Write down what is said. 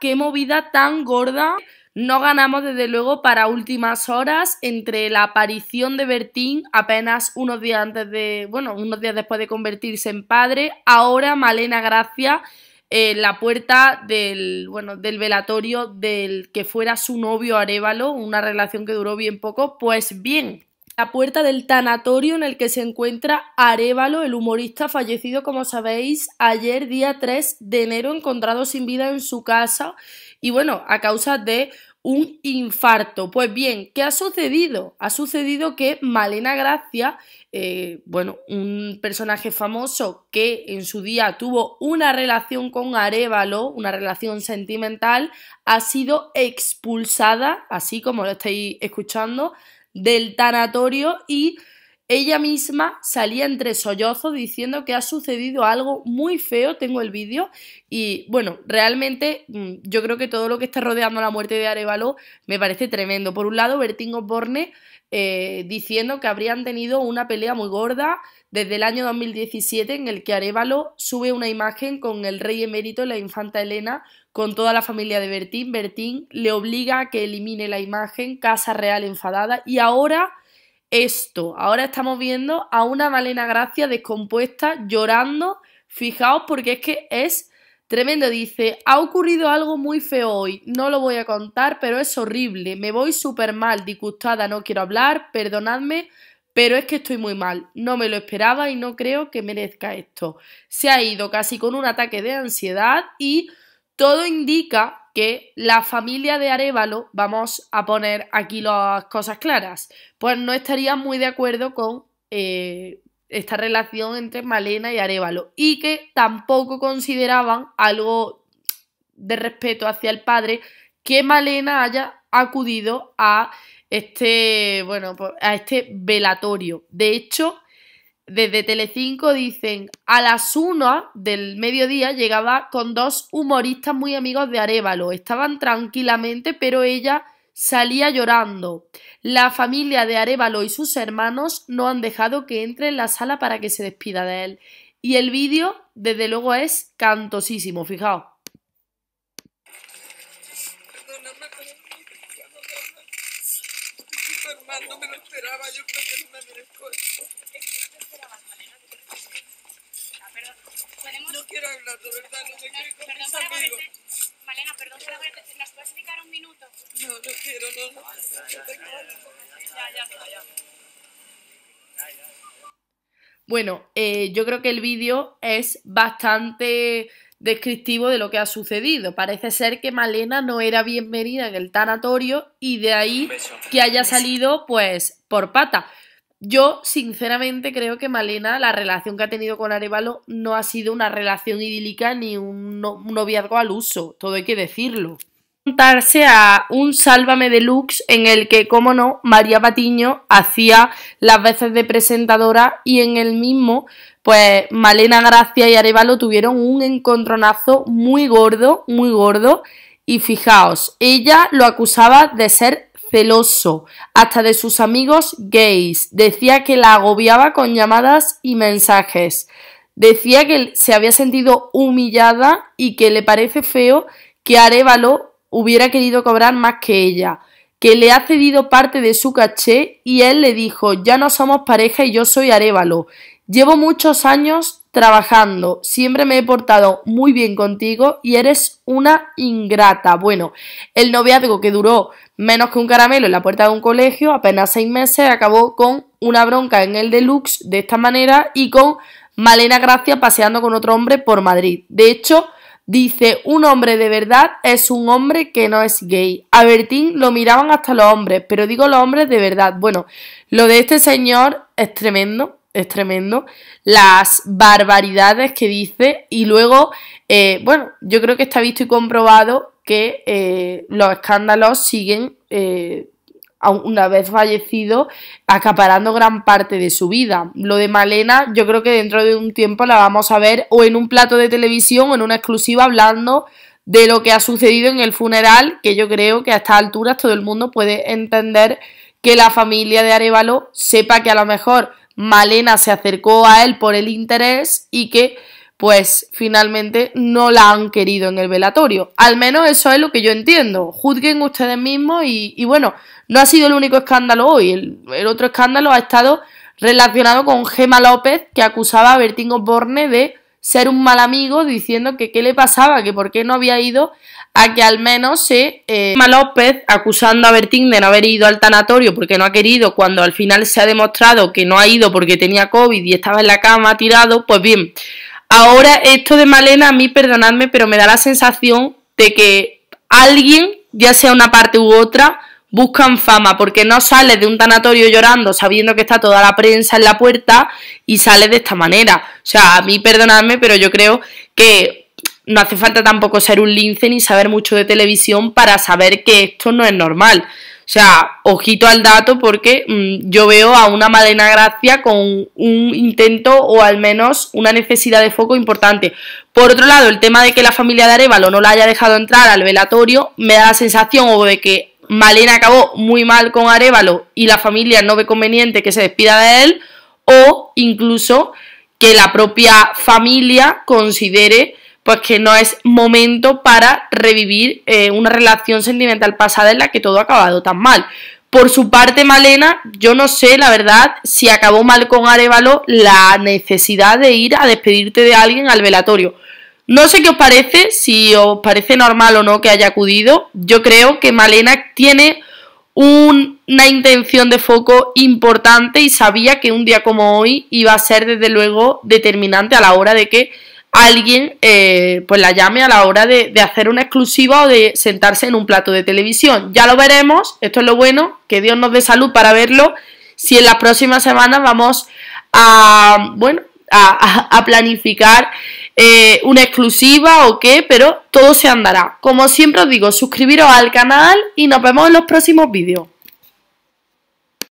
qué movida tan gorda. No ganamos desde luego para últimas horas entre la aparición de Bertín apenas unos días antes de, bueno, unos días después de convertirse en padre, ahora Malena Gracia en eh, la puerta del, bueno, del velatorio del que fuera su novio Arevalo, una relación que duró bien poco, pues bien, la puerta del tanatorio en el que se encuentra Arevalo, el humorista fallecido, como sabéis, ayer día 3 de enero, encontrado sin vida en su casa y bueno, a causa de un infarto. Pues bien, ¿qué ha sucedido? Ha sucedido que Malena Gracia, eh, bueno, un personaje famoso que en su día tuvo una relación con Arevalo, una relación sentimental, ha sido expulsada, así como lo estáis escuchando, del tanatorio y ella misma salía entre sollozos diciendo que ha sucedido algo muy feo, tengo el vídeo, y bueno, realmente mm, yo creo que todo lo que está rodeando la muerte de Arevalo me parece tremendo. Por un lado, Bertín Osborne eh, diciendo que habrían tenido una pelea muy gorda desde el año 2017 en el que Arevalo sube una imagen con el rey emérito y la infanta Elena con toda la familia de Bertín. Bertín le obliga a que elimine la imagen, Casa Real enfadada, y ahora esto. Ahora estamos viendo a una Malena Gracia descompuesta, llorando. Fijaos porque es que es tremendo. Dice, ha ocurrido algo muy feo hoy. No lo voy a contar, pero es horrible. Me voy súper mal, disgustada, no quiero hablar, perdonadme. Pero es que estoy muy mal, no me lo esperaba y no creo que merezca esto. Se ha ido casi con un ataque de ansiedad y todo indica que la familia de Arevalo, vamos a poner aquí las cosas claras, pues no estaría muy de acuerdo con eh, esta relación entre Malena y Arevalo y que tampoco consideraban algo de respeto hacia el padre que Malena haya acudido a este, bueno, pues, a este velatorio. De hecho, desde Telecinco dicen, a las 1 del mediodía llegaba con dos humoristas muy amigos de Arevalo. Estaban tranquilamente, pero ella salía llorando. La familia de Arevalo y sus hermanos no han dejado que entre en la sala para que se despida de él. Y el vídeo, desde luego, es cantosísimo, fijaos. un minuto? No, no quiero, Bueno, eh, yo creo que el vídeo es bastante descriptivo de lo que ha sucedido. Parece ser que Malena no era bienvenida en el tanatorio y de ahí que haya salido pues por pata. Yo, sinceramente, creo que Malena, la relación que ha tenido con Arevalo, no ha sido una relación idílica ni un, noviazgo al uso, todo hay que decirlo. contarse a un Sálvame Deluxe en el que, como no, María Patiño hacía las veces de presentadora y en el mismo, pues Malena Gracia y Arevalo tuvieron un encontronazo muy gordo, muy gordo. Y fijaos, ella lo acusaba de ser celoso, hasta de sus amigos gays. Decía que la agobiaba con llamadas y mensajes. Decía que se había sentido humillada y que le parece feo que Arevalo hubiera querido cobrar más que ella, que le ha cedido parte de su caché y él le dijo, ya no somos pareja y yo soy Arevalo. Llevo muchos años trabajando. Siempre me he portado muy bien contigo y eres una ingrata. Bueno, el noviazgo que duró menos que un caramelo en la puerta de un colegio, apenas seis meses, acabó con una bronca en el deluxe de esta manera y con Malena Gracia paseando con otro hombre por Madrid. De hecho, dice, un hombre de verdad es un hombre que no es gay. A Bertín lo miraban hasta los hombres, pero digo los hombres de verdad. Bueno, lo de este señor es tremendo es tremendo las barbaridades que dice y luego, eh, bueno, yo creo que está visto y comprobado que eh, los escándalos siguen, eh, una vez fallecido, acaparando gran parte de su vida. Lo de Malena, yo creo que dentro de un tiempo la vamos a ver o en un plato de televisión o en una exclusiva hablando de lo que ha sucedido en el funeral, que yo creo que a estas alturas todo el mundo puede entender que la familia de Arevalo sepa que a lo mejor Malena se acercó a él por el interés y que pues finalmente no la han querido en el velatorio. Al menos eso es lo que yo entiendo. Juzguen ustedes mismos y, bueno, no ha sido el único escándalo hoy. El, otro escándalo ha estado relacionado con Gema López, que acusaba a Bertín Osborne de ser un mal amigo, diciendo que qué le pasaba, que por qué no había ido a que al menos se eh, López acusando a Bertín de no haber ido al tanatorio porque no ha querido, cuando al final se ha demostrado que no ha ido porque tenía COVID y estaba en la cama tirado, pues bien, ahora esto de Malena a mí, perdonadme, pero me da la sensación de que alguien, ya sea una parte u otra, buscan fama, porque no sale de un tanatorio llorando sabiendo que está toda la prensa en la puerta y sale de esta manera. O sea, a mí perdonadme, pero yo creo que no hace falta tampoco ser un lince ni saber mucho de televisión para saber que esto no es normal. O sea, ojito al dato porque mm, yo veo a una Malena Gracia con un intento o al menos una necesidad de foco importante. Por otro lado, el tema de que la familia de Arevalo no la haya dejado entrar al velatorio me da la sensación o de que Malena acabó muy mal con Arevalo y la familia no ve conveniente que se despida de él o incluso que la propia familia considere pues que no es momento para revivir eh, una relación sentimental pasada en la que todo ha acabado tan mal. Por su parte, Malena, yo no sé, la verdad, si acabó mal con Arevalo la necesidad de ir a despedirte de alguien al velatorio. No sé qué os parece, si os parece normal o no que haya acudido. Yo creo que Malena tiene una intención de foco importante y sabía que un día como hoy iba a ser, desde luego, determinante a la hora de que alguien eh, pues la llame a la hora de, hacer una exclusiva o de sentarse en un plato de televisión. Ya lo veremos, esto es lo bueno, que Dios nos dé salud para verlo, si en las próximas semanas vamos a, bueno, a, planificar eh, una exclusiva o qué, pero todo se andará. Como siempre os digo, suscribiros al canal y nos vemos en los próximos vídeos.